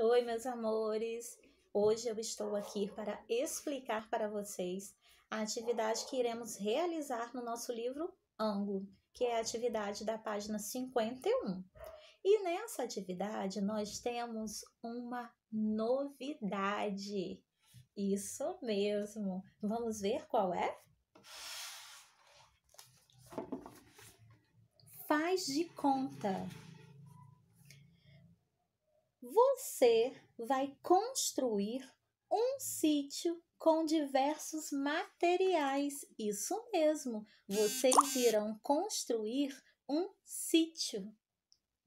Oi, meus amores! Hoje eu estou aqui para explicar para vocês a atividade que iremos realizar no nosso livro Ango, que é a atividade da página 51. E nessa atividade nós temos uma novidade. Isso mesmo! Vamos ver qual é? Faz de conta você vai construir um sítio com diversos materiais. Isso mesmo, vocês irão construir um sítio,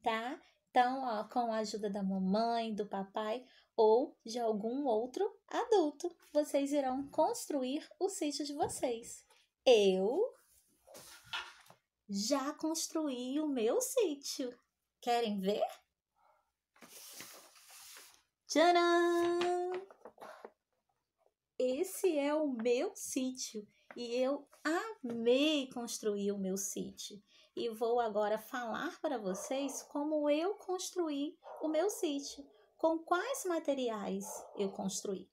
tá? Então, ó, com a ajuda da mamãe, do papai ou de algum outro adulto, vocês irão construir o sítio de vocês. Eu já construí o meu sítio. Querem ver? Tcharam! Esse é o meu sítio e eu amei construir o meu sítio. E vou agora falar para vocês como eu construí o meu sítio, com quais materiais eu construí.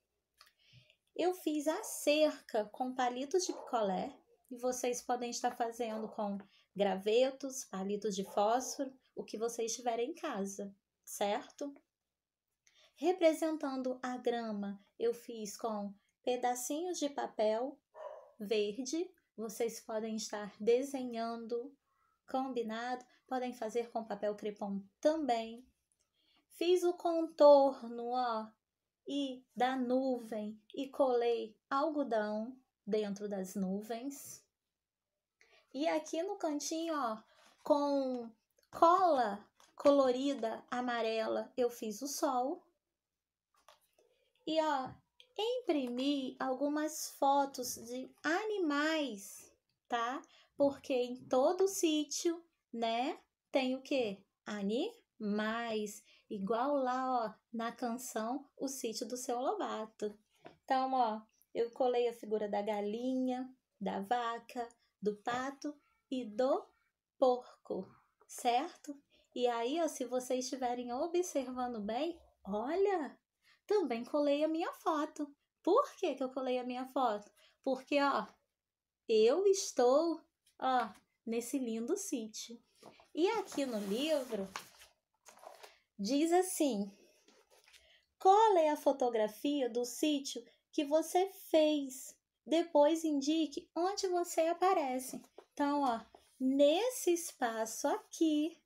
Eu fiz a cerca com palitos de picolé e vocês podem estar fazendo com gravetos, palitos de fósforo, o que vocês tiverem em casa, certo? Representando a grama, eu fiz com pedacinhos de papel verde. Vocês podem estar desenhando, combinado? Podem fazer com papel crepom também. Fiz o contorno, ó, e da nuvem e colei algodão dentro das nuvens. E aqui no cantinho, ó, com cola colorida amarela, eu fiz o sol. E ó, imprimi algumas fotos de animais, tá? Porque em todo sítio, né, tem o quê? Animais. Igual lá, ó, na canção O Sítio do Seu Lobato. Então, ó, eu colei a figura da galinha, da vaca, do pato e do porco, certo? E aí, ó, se vocês estiverem observando bem, olha, também colei a minha foto. Por que, que eu colei a minha foto? Porque, ó, eu estou, ó, nesse lindo sítio. E aqui no livro diz assim: cole a fotografia do sítio que você fez? Depois indique onde você aparece. Então, ó, nesse espaço aqui,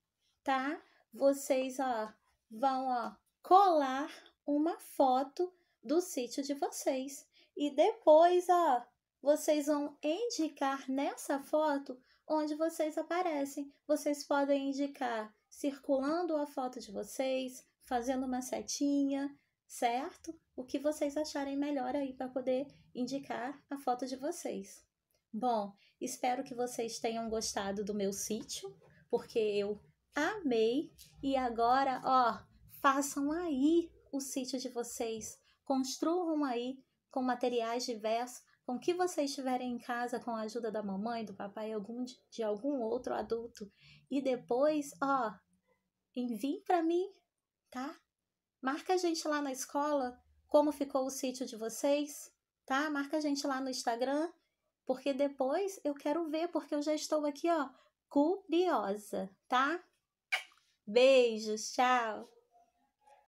tá? Vocês, ó, vão, ó, colar uma foto do sítio de vocês. E depois, ó, vocês vão indicar nessa foto onde vocês aparecem. Vocês podem indicar circulando a foto de vocês, fazendo uma setinha, certo? O que vocês acharem melhor aí para poder indicar a foto de vocês. Bom, espero que vocês tenham gostado do meu sítio, porque eu amei. E agora, ó, façam aí o sítio de vocês, construam aí com materiais diversos, com o que vocês tiverem em casa, com a ajuda da mamãe, do papai, algum, de algum outro adulto. E depois, ó, enviem para mim, tá? Marca a gente lá na escola como ficou o sítio de vocês, tá? Marca a gente lá no Instagram, porque depois eu quero ver, porque eu já estou aqui, ó, curiosa, tá? Beijos, tchau!